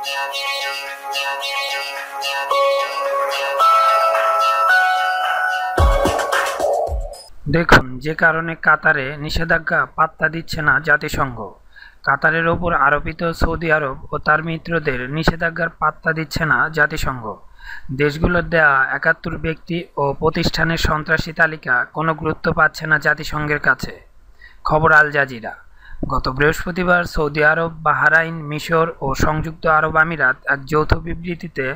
দেখুন যে কারণে কাতারে নিষেধাজ্ঞা পাত্তা দিচ্ছে না জাতিসংঘ কাতারের ওপর আরোপিত সৌদি আরব ও তার মিত্রদের নিষেধাজ্ঞার পাত্তা দিচ্ছে না জাতিসংঘ দেশগুলোর দেয়া একাত্তর ব্যক্তি ও প্রতিষ্ঠানের সন্ত্রাসী তালিকা কোনো গুরুত্ব পাচ্ছে না জাতিসংঘের কাছে খবর আল জাজিরা গত বৃহস্পতিবার সৌদি আরব বাহারাইন মিশর ও সংযুক্ত আরব আমিরাত এক যৌথ বিবৃতিতে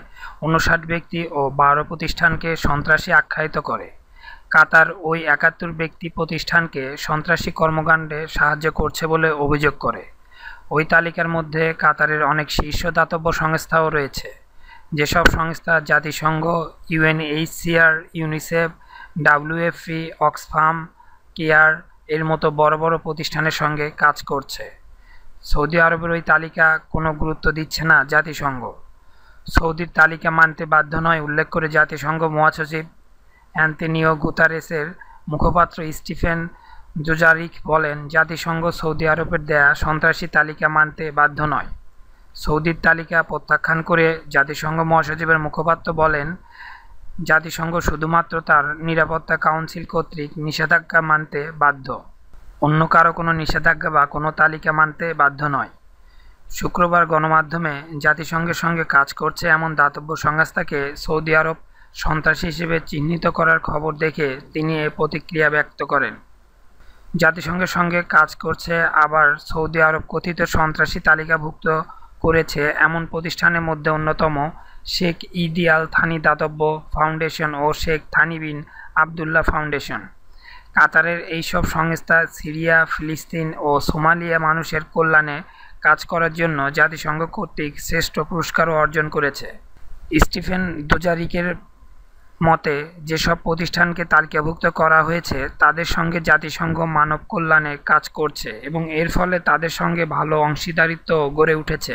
উনষাট ব্যক্তি ও বারো প্রতিষ্ঠানকে সন্ত্রাসী আখ্যায়িত করে কাতার ওই একাত্তর ব্যক্তি প্রতিষ্ঠানকে সন্ত্রাসী কর্মকাণ্ডে সাহায্য করছে বলে অভিযোগ করে ওই তালিকার মধ্যে কাতারের অনেক শীর্ষ দাতব্য সংস্থাও রয়েছে যেসব সংস্থা জাতিসংঘ UNHCR UNICEF WFP Oxfam CARE এর মতো বড় বড় প্রতিষ্ঠানের সঙ্গে কাজ করছে সৌদি আরবের ওই তালিকা কোনো গুরুত্ব দিচ্ছে না জাতিসংঘ সৌদির তালিকা মানতে বাধ্য নয় উল্লেখ করে জাতিসংঘ মহাসচিব অ্যান্টনিও গুতারেসের মুখপাত্র স্টিফেন জোজারিক বলেন জাতিসংঘ সৌদি আরবের দেয়া সন্ত্রাসী তালিকা মানতে বাধ্য নয় সৌদির তালিকা প্রত্যাখ্যান করে জাতিসংঘ মহাসচিবের মুখপাত্র বলেন জাতিসংঘ শুধুমাত্র তার নিরাপত্তা কাউন্সিল কর্তৃক নিষেধাজ্ঞা মানতে বাধ্য অন্য কারো কোনো নিষেধাজ্ঞা বা কোনো তালিকা মানতে বাধ্য নয় শুক্রবার গণমাধ্যমে জাতিসংঘের সঙ্গে কাজ করছে এমন দাতব্য সংস্থাকে সৌদি আরব সন্ত্রাসী হিসেবে চিহ্নিত করার খবর দেখে তিনি এ প্রতিক্রিয়া ব্যক্ত করেন জাতিসংঘের সঙ্গে কাজ করছে আবার সৌদি আরব কথিত সন্ত্রাসী তালিকাভুক্ত করেছে এমন প্রতিষ্ঠানের মধ্যে অন্যতম শেখ ইদিয়াল থানি দাতব্য ফাউন্ডেশন ও Sheikh Thani bin Abdullah foundation কাতারের এইসব সংস্থা সিরিয়া ফিলিস্তিন ও সোমালিয়া মানুষের কল্যাণে কাজ করার জন্য জাতিসংঘ কর্তৃক শ্রেষ্ঠ পুরস্কারও অর্জন করেছে স্টিফেন দোজারিকের মতে যেসব প্রতিষ্ঠানকে তালিকাভুক্ত করা হয়েছে তাদের সঙ্গে জাতিসংঘ মানব কল্যাণে কাজ করছে এবং এর ফলে তাদের সঙ্গে ভালো অংশীদারিত্ব গড়ে উঠেছে